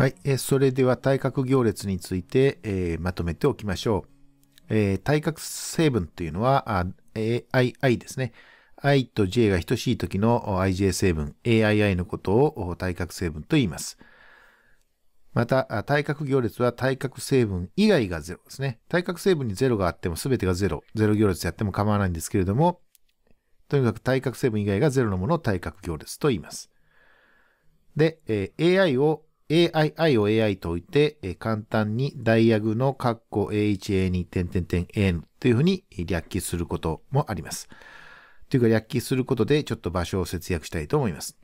はい、えそれでは対角行列について、えー、まとめておきましょう。えー、対角成分というのは、AII ですね。i と j が等しい時の ij 成分 aii のことを対角成分と言います。また、対角行列は対角成分以外が0ですね。対角成分に0があっても全てが0。0行列やっても構わないんですけれども、とにかく対角成分以外が0のものを対角行列と言います。で、え AI を AII を AI と置いて、え簡単にダイアグの括弧 A1A2 点点点 AN というふうに略記することもあります。というか略記することでちょっと場所を節約したいと思います。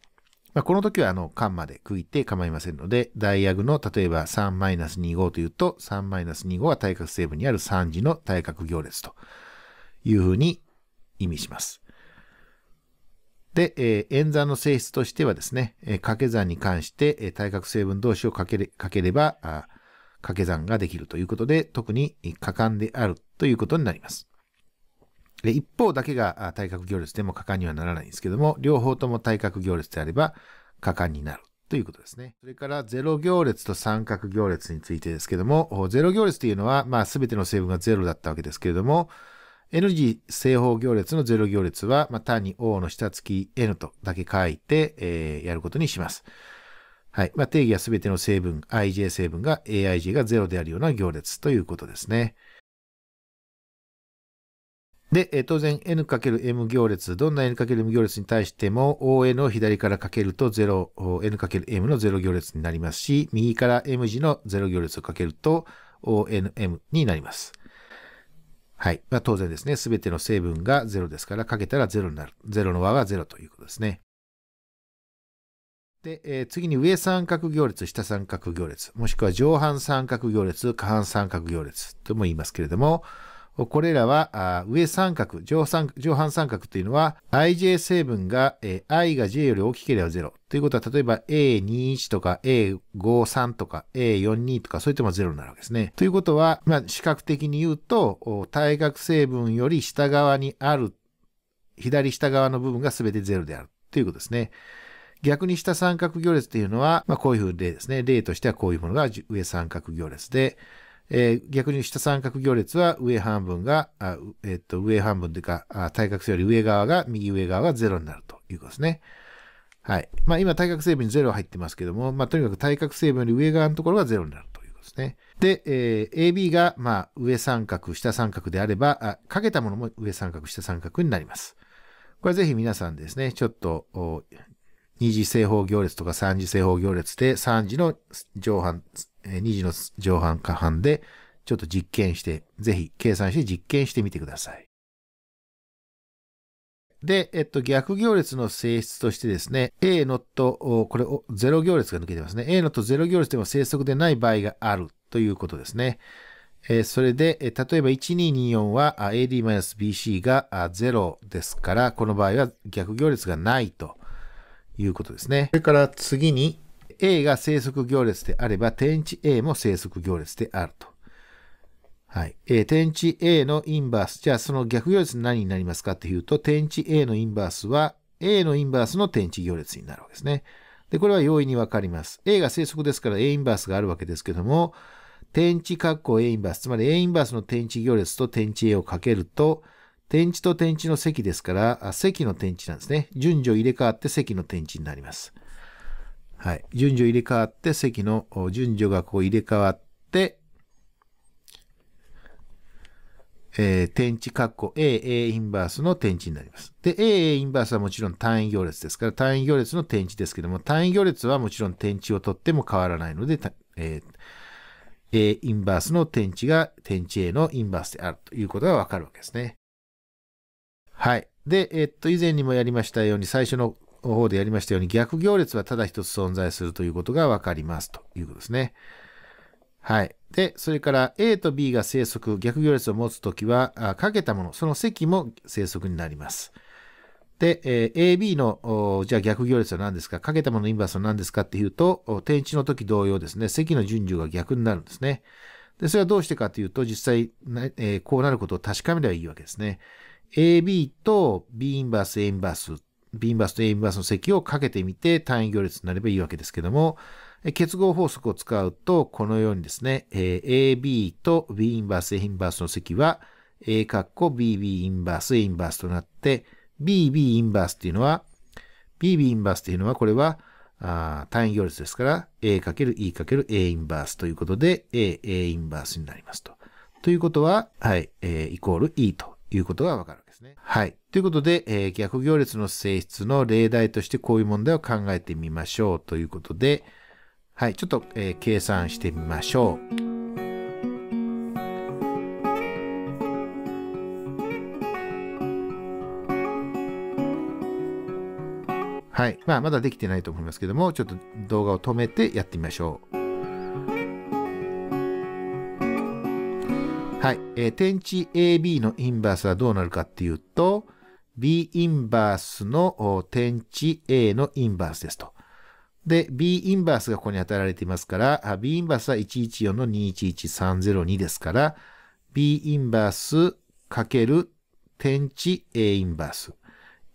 まあ、この時はあの、カンマで区切って構いませんので、ダイアグの例えば3-25というと、3-25は対角成分にある3次の対角行列というふうに意味します。で、えー、演算の性質としてはですね、えー、掛け算に関して、えー、対角成分同士をかけれかければあ、掛け算ができるということで、特に果敢であるということになります。で一方だけが対角行列でも果敢にはならないんですけども、両方とも対角行列であれば果敢になるということですね。それから0行列と三角行列についてですけども、0行列というのは、まあ、全ての成分が0だったわけですけれども、N 字正方行列の0行列は、まあ、単に O の下付き N とだけ書いて、えー、やることにします。はい。まあ、定義はすべての成分、ij 成分が aij が0であるような行列ということですね。で、当然 n×m 行列、どんな n×m 行列に対しても on を左からかけると 0n×m の0行列になりますし、右から m 字の0行列をかけると onm になります。はい。まあ、当然ですね、すべての成分が0ですから、かけたら0になる。0の和が0ということですね。で、えー、次に上三角行列、下三角行列、もしくは上半三角行列、下半三角行列とも言いますけれども、これらは上三角上三、上半三角というのは ij 成分が、えー、i が j より大きければ0。ということは、例えば A21 とか A53 とか A42 とかそういったも0になるわけですね。ということは、まあ、視覚的に言うと、対角成分より下側にある、左下側の部分が全て0であるということですね。逆に下三角行列というのは、まあ、こういう例ですね。例としてはこういうものが上三角行列で、えー、逆に下三角行列は上半分が、あえー、っと上半分というか対角線より上側が、右上側が0になるということですね。はい。まあ今対角成分に0入ってますけども、まあとにかく対角成分より上側のところが0になるということですね。で、えー、AB が、まあ上三角、下三角であれば、あかけたものも上三角、下三角になります。これぜひ皆さんですね、ちょっと2次正方行列とか3次正方行列で、3次の上半、2次の上半下半で、ちょっと実験して、ぜひ計算して実験してみてください。で、えっと、逆行列の性質としてですね、A のと、これ、0行列が抜けてますね。A のと0行列でも正則でない場合があるということですね。えー、それで、例えば1224は AD-BC が0ですから、この場合は逆行列がないということですね。それから次に A が生息行列であれば点値 A も生息行列であると。はい。えー、点値 A のインバース。じゃあその逆行列何になりますかっていうと、点値 A のインバースは A のインバースの点値行列になるわけですね。で、これは容易にわかります。A が生息ですから A インバースがあるわけですけども、点値括弧 A インバース、つまり A インバースの点値行列と点値 A をかけると、点値と点値の積ですから、積の点値なんですね。順序入れ替わって積の点値になります。はい。順序入れ替わって積の順序がこう入れ替わって、えー、点値括弧 A、A インバースの点値になります。で、A、A インバースはもちろん単位行列ですから、単位行列の点値ですけども、単位行列はもちろん点値を取っても変わらないので、えー、A インバースの点値が点値 A のインバースであるということがわかるわけですね。はい。で、えっと、以前にもやりましたように、最初の方でやりましたように、逆行列はただ一つ存在するということがわかりますということですね。はい。で、それから A と B が生息、逆行列を持つときは、かけたもの、その積も生息になります。で、えー、AB の、じゃあ逆行列は何ですかかけたものインバースは何ですかっていうと、点地の時同様ですね、積の順序が逆になるんですね。で、それはどうしてかというと、実際、えー、こうなることを確かめればいいわけですね。AB と B インバース A インバース、B インバースと A インバースの積をかけてみて単位行列になればいいわけですけども、結合法則を使うと、このようにですね、AB と B インバース A インバースの積は、A カッコ BB インバース A インバースとなって、BB インバースっていうのは、BB インバースっていうのは、これは、あ単位行列ですから、A×E×A インバースということで、A、A インバースになりますと。ということは、はい、えー、イコール E ということがわかるわけですね。はい。ということで、えー、逆行列の性質の例題としてこういう問題を考えてみましょうということで、はい、ちょっと、えー、計算してみましょう。はい。まあ、まだできてないと思いますけども、ちょっと動画を止めてやってみましょう。はい。えー、点値 AB のインバースはどうなるかっていうと、B インバースの点値 A のインバースですと。で、B インバースがここに与えられていますから、B インバースは114の211302ですから、B インバースかける点値 A インバース。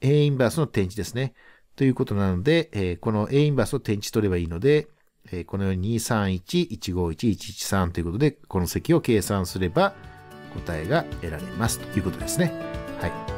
A インバースの点値ですね。ということなので、えこの A インバースを点値取ればいいので、えー、このように231151113ということで、この積を計算すれば答えが得られますということですね。はい。